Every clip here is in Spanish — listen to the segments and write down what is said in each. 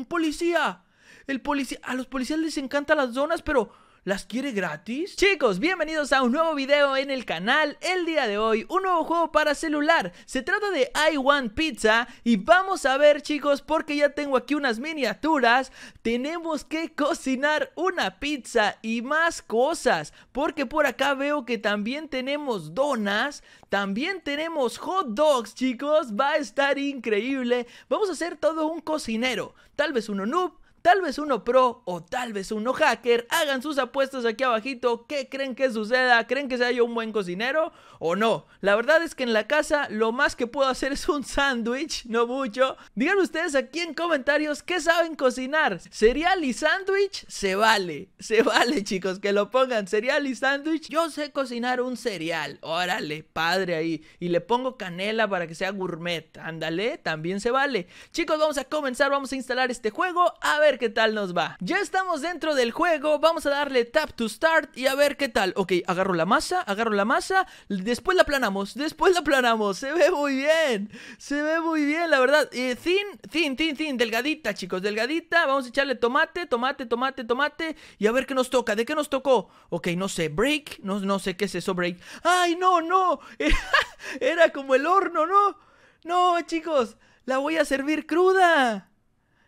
¡Un policía! El policía. A los policías les encantan las zonas, pero ¿Las quiere gratis? Chicos, bienvenidos a un nuevo video en el canal El día de hoy, un nuevo juego para celular Se trata de I Want Pizza Y vamos a ver chicos, porque ya tengo aquí unas miniaturas Tenemos que cocinar una pizza y más cosas Porque por acá veo que también tenemos donas También tenemos hot dogs chicos Va a estar increíble Vamos a hacer todo un cocinero Tal vez uno noob Tal vez uno pro o tal vez uno hacker hagan sus apuestas aquí abajito. ¿Qué creen que suceda? ¿Creen que sea yo un buen cocinero o no? La verdad es que en la casa lo más que puedo hacer es un sándwich, no mucho. Digan ustedes aquí en comentarios qué saben cocinar. ¿Cereal y sándwich? Se vale. Se vale, chicos, que lo pongan. ¿Cereal y sándwich? Yo sé cocinar un cereal. Órale, padre ahí. Y le pongo canela para que sea gourmet. Ándale, también se vale. Chicos, vamos a comenzar. Vamos a instalar este juego. A ver qué tal nos va. Ya estamos dentro del juego, vamos a darle tap to start y a ver qué tal. Ok, agarro la masa, agarro la masa, después la aplanamos, después la aplanamos. Se ve muy bien, se ve muy bien, la verdad. y thin, thin, thin, thin, delgadita, chicos, delgadita. Vamos a echarle tomate, tomate, tomate, tomate y a ver qué nos toca. ¿De qué nos tocó? Ok, no sé, break, no, no sé qué es eso, break. ¡Ay, no, no! era como el horno, ¿no? No, chicos, la voy a servir cruda.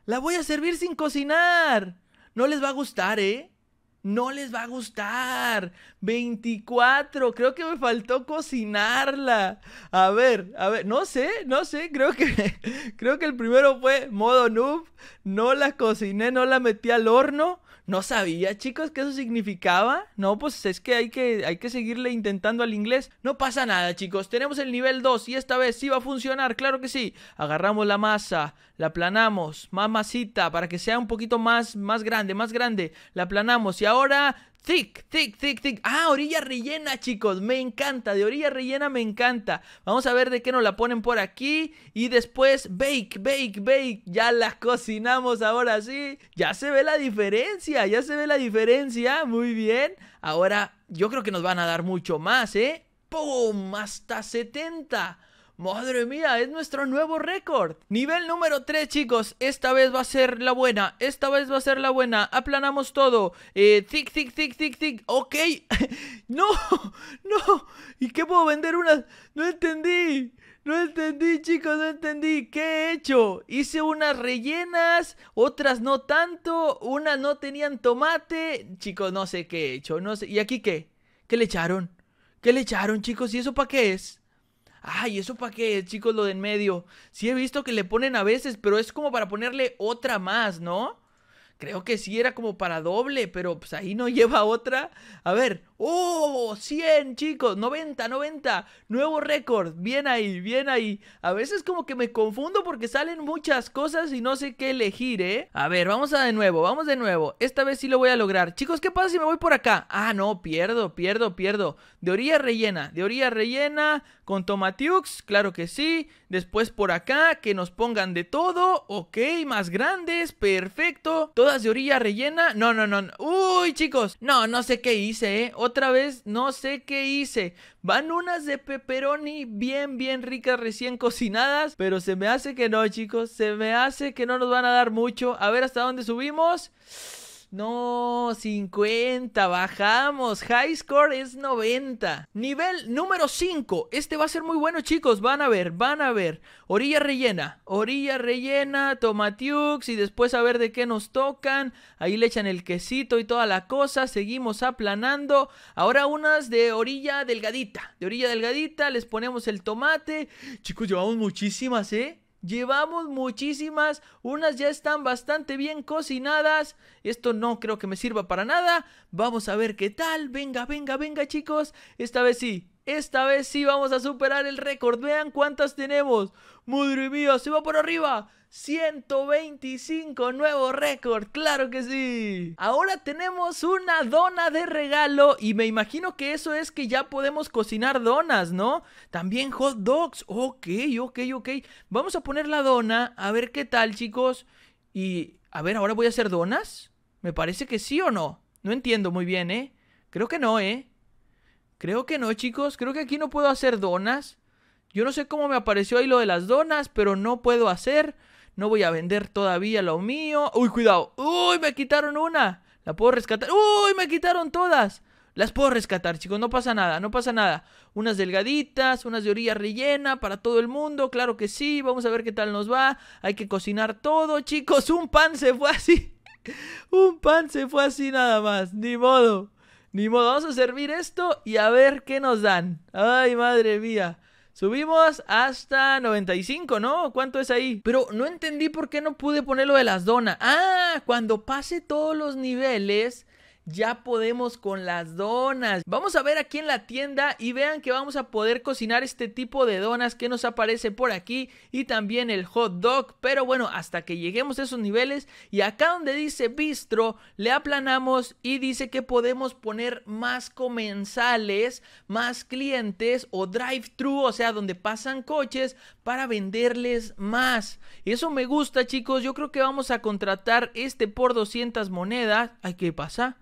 La voy a servir sin cocinar. No les va a gustar, ¿eh? No les va a gustar. 24. Creo que me faltó cocinarla. A ver, a ver. No sé, no sé. Creo que, creo que el primero fue modo noob. No la cociné, no la metí al horno no sabía, chicos, que eso significaba. No, pues es que hay que, hay que seguirle intentando al inglés. No pasa nada, chicos. Tenemos el nivel 2 y esta vez sí va a funcionar, claro que sí. Agarramos la masa, la aplanamos, más masita para que sea un poquito más, más grande, más grande. La aplanamos y ahora Tic, tic, thick, thick. Ah, orilla rellena, chicos. Me encanta. De orilla rellena me encanta. Vamos a ver de qué nos la ponen por aquí. Y después, bake, bake, bake. Ya las cocinamos ahora sí. Ya se ve la diferencia. Ya se ve la diferencia. Muy bien. Ahora, yo creo que nos van a dar mucho más, ¿eh? ¡Pum! Hasta 70. Madre mía, es nuestro nuevo récord Nivel número 3 chicos, esta vez va a ser la buena Esta vez va a ser la buena, aplanamos todo eh, Tic, tic, tic, tic, Ok, no, no ¿Y qué puedo vender unas? No entendí no entendí, chicos, no entendí. ¿Qué he hecho? Hice unas rellenas, otras no tanto, unas no tenían tomate. Chicos, no sé qué he hecho, no sé. ¿Y aquí qué? ¿Qué le echaron? ¿Qué le echaron, chicos? ¿Y eso para qué es? Ay, ¿eso para qué, chicos, lo de en medio? Sí he visto que le ponen a veces, pero es como para ponerle otra más, ¿no? Creo que sí era como para doble, pero pues ahí no lleva otra. A ver, ¡oh! 100 chicos, 90, 90, nuevo récord, bien ahí, bien ahí. A veces como que me confundo porque salen muchas cosas y no sé qué elegir, ¿eh? A ver, vamos a de nuevo, vamos de nuevo. Esta vez sí lo voy a lograr. Chicos, ¿qué pasa si me voy por acá? Ah, no, pierdo, pierdo, pierdo. De orilla rellena, de orilla rellena, con tomatiux, claro que sí. Después por acá, que nos pongan de todo, ok, más grandes, perfecto de orilla rellena. No, no, no. Uy, chicos. No, no sé qué hice, ¿eh? Otra vez, no sé qué hice. Van unas de pepperoni bien, bien ricas, recién cocinadas. Pero se me hace que no, chicos. Se me hace que no nos van a dar mucho. A ver hasta dónde subimos. No, 50, bajamos. High score es 90. Nivel número 5. Este va a ser muy bueno, chicos. Van a ver, van a ver. Orilla rellena, orilla rellena, tomatiux y después a ver de qué nos tocan. Ahí le echan el quesito y toda la cosa. Seguimos aplanando. Ahora unas de orilla delgadita. De orilla delgadita les ponemos el tomate. Chicos, llevamos muchísimas, ¿eh? Llevamos muchísimas, unas ya están bastante bien cocinadas. Esto no creo que me sirva para nada. Vamos a ver qué tal. Venga, venga, venga chicos. Esta vez sí, esta vez sí vamos a superar el récord. Vean cuántas tenemos. Madre mía, se va por arriba. 125 nuevo récord, claro que sí. Ahora tenemos una dona de regalo y me imagino que eso es que ya podemos cocinar donas, ¿no? También hot dogs. Ok, ok, ok. Vamos a poner la dona, a ver qué tal, chicos. Y a ver, ahora voy a hacer donas. Me parece que sí o no. No entiendo muy bien, ¿eh? Creo que no, ¿eh? Creo que no, chicos. Creo que aquí no puedo hacer donas. Yo no sé cómo me apareció ahí lo de las donas, pero no puedo hacer. No voy a vender todavía lo mío. Uy, cuidado. Uy, me quitaron una. La puedo rescatar. Uy, me quitaron todas. Las puedo rescatar, chicos, no pasa nada, no pasa nada. Unas delgaditas, unas de orilla rellena para todo el mundo, claro que sí. Vamos a ver qué tal nos va. Hay que cocinar todo, chicos. Un pan se fue así. un pan se fue así nada más, ni modo. Ni modo, vamos a servir esto y a ver qué nos dan. Ay, madre mía. Subimos hasta 95, ¿no? ¿Cuánto es ahí? Pero no entendí por qué no pude poner lo de las donas. Ah, cuando pase todos los niveles, ya podemos con las donas. Vamos a ver aquí en la tienda y vean que vamos a poder cocinar este tipo de donas que nos aparece por aquí y también el hot dog. Pero bueno, hasta que lleguemos a esos niveles y acá donde dice bistro, le aplanamos y dice que podemos poner más comensales, más clientes o drive-thru, o sea, donde pasan coches para venderles más. Eso me gusta, chicos. Yo creo que vamos a contratar este por 200 monedas. Ay, ¿qué pasa?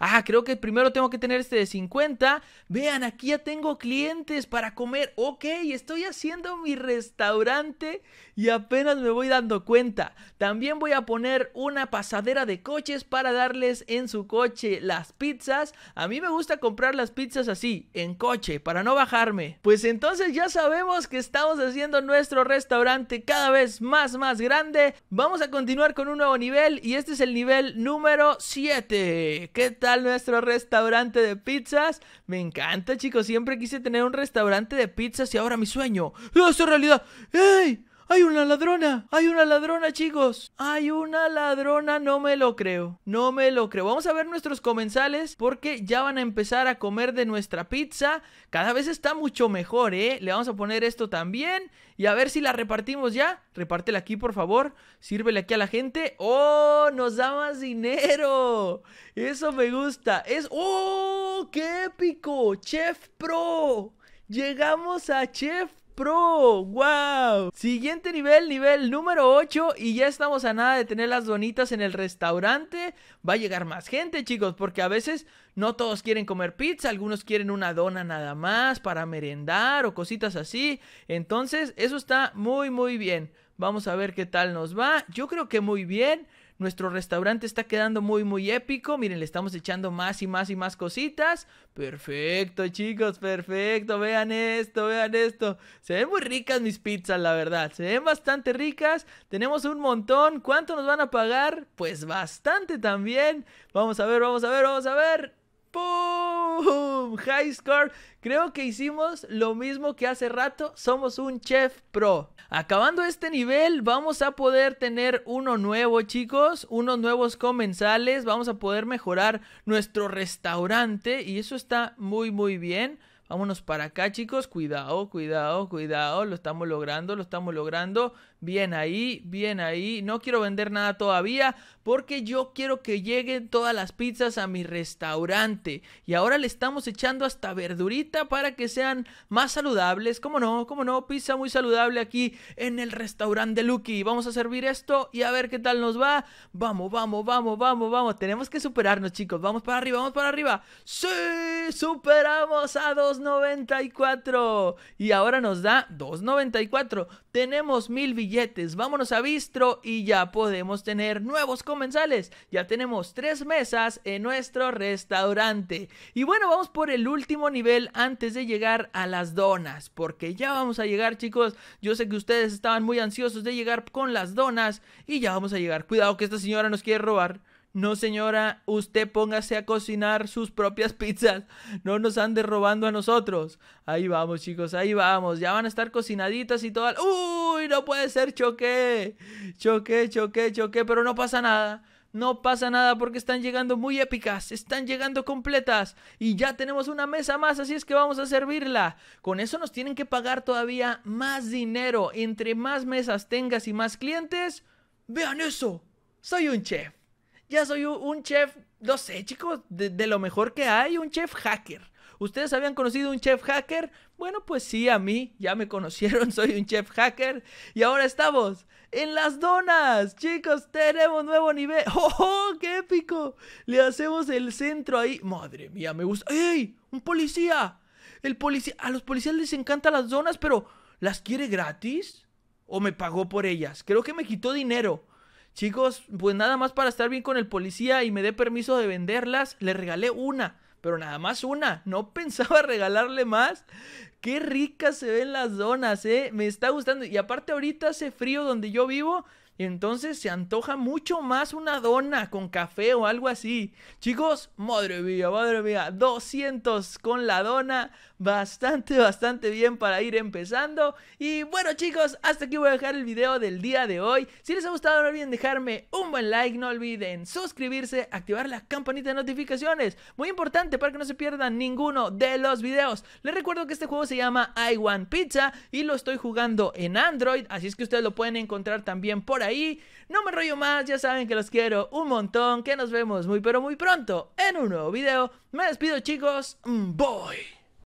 ah, creo que primero tengo que tener este de 50, vean, aquí ya tengo clientes para comer, ok, estoy haciendo mi restaurante y apenas me voy dando cuenta. También voy a poner una pasadera de coches para darles en su coche las pizzas. A mí me gusta comprar las pizzas así, en coche, para no bajarme. Pues entonces ya sabemos que estamos haciendo nuestro restaurante cada vez más, más grande. Vamos a continuar con un nuevo nivel y este es el nivel número 7. ¿Qué tal? nuestro restaurante de pizzas? Me encanta, chicos. Siempre quise tener un restaurante de pizzas y ahora mi sueño. ¡Es realidad! ¡Ey! ¡Hay una ladrona! ¡Hay una ladrona, chicos! ¡Hay una ladrona! No me lo creo. No me lo creo. Vamos a ver nuestros comensales porque ya van a empezar a comer de nuestra pizza. Cada vez está mucho mejor, ¿eh? Le vamos a poner esto también. Y a ver si la repartimos ya. Repártela aquí, por favor. Sírvele aquí a la gente. ¡Oh! Nos da más dinero. Eso me gusta. Es... ¡Oh! ¡Qué épico! ¡Chef Pro! Llegamos a Chef Pro. ¡Wow! Siguiente nivel, nivel número 8. Y ya estamos a nada de tener las donitas en el restaurante. Va a llegar más gente, chicos, porque a veces no todos quieren comer pizza. Algunos quieren una dona nada más para merendar o cositas así. Entonces, eso está muy, muy bien. Vamos a ver qué tal nos va. Yo creo que muy bien. Nuestro restaurante está quedando muy, muy épico. Miren, le estamos echando más y más y más cositas. Perfecto, chicos, perfecto. Vean esto, vean esto. Se ven muy ricas mis pizzas, la verdad. Se ven bastante ricas. Tenemos un montón. ¿Cuánto nos van a pagar? Pues bastante también. Vamos a ver, vamos a ver, vamos a ver. ¡Pum! High score. Creo que hicimos lo mismo que hace rato. Somos un chef pro. Acabando este nivel, vamos a poder tener uno nuevo, chicos. Unos nuevos comensales. Vamos a poder mejorar nuestro restaurante. Y eso está muy, muy bien. Vámonos para acá, chicos. Cuidado, cuidado, cuidado. Lo estamos logrando, lo estamos logrando. Bien ahí, bien ahí. No quiero vender nada todavía porque yo quiero que lleguen todas las pizzas a mi restaurante. Y ahora le estamos echando hasta verdurita para que sean más saludables. ¿Cómo no? ¿Cómo no? Pizza muy saludable aquí en el restaurante de Lucky. Vamos a servir esto y a ver qué tal nos va. Vamos, vamos, vamos, vamos, vamos. Tenemos que superarnos, chicos. Vamos para arriba, vamos para arriba. Sí, superamos a dos 2.94. Y ahora nos da 2.94. Tenemos mil billetes. Vámonos a Bistro y ya podemos tener nuevos comensales. Ya tenemos tres mesas en nuestro restaurante. Y bueno, vamos por el último nivel antes de llegar a las donas. Porque ya vamos a llegar, chicos. Yo sé que ustedes estaban muy ansiosos de llegar con las donas. Y ya vamos a llegar. Cuidado que esta señora nos quiere robar. No, señora, usted póngase a cocinar sus propias pizzas. No nos ande robando a nosotros. Ahí vamos, chicos, ahí vamos. Ya van a estar cocinaditas y todas. ¡Uy! No puede ser, choqué. Choqué, choqué, choqué. Pero no pasa nada. No pasa nada porque están llegando muy épicas, están llegando completas y ya tenemos una mesa más, así es que vamos a servirla. Con eso nos tienen que pagar todavía más dinero. Entre más mesas tengas y más clientes, vean eso, soy un chef ya soy un chef, no sé, chicos, de, lo mejor que hay, un chef hacker. ¿Ustedes habían conocido un chef hacker? Bueno, pues sí, a mí ya me conocieron, soy un chef hacker. Y ahora estamos en las donas, chicos, tenemos nuevo nivel. ¡Oh, oh qué épico! Le hacemos el centro ahí. Madre mía, me gusta. ¡Ey! ¡Un policía! El policía. A los policías les encantan las donas, pero ¿las quiere gratis? ¿O me pagó por ellas? Creo que me quitó dinero. Chicos, pues nada más para estar bien con el policía y me dé permiso de venderlas, le regalé una, pero nada más una. No pensaba regalarle más. Qué ricas se ven las donas, eh. Me está gustando. Y aparte ahorita hace frío donde yo vivo entonces se antoja mucho más una dona con café o algo así. Chicos, madre mía, madre mía, 200 con la dona, bastante, bastante bien para ir empezando. Y bueno chicos, hasta aquí voy a dejar el video del día de hoy. Si les ha gustado no olviden dejarme un buen like, no olviden suscribirse, activar la campanita de notificaciones. Muy importante para que no se pierdan ninguno de los videos. Les recuerdo que este juego se llama I Want Pizza y lo estoy jugando en Android, así es que ustedes lo pueden encontrar también por ahí ahí. No me rollo más, ya saben que los quiero un montón, que nos vemos muy pero muy pronto en un nuevo video. Me despido chicos, voy. Mm,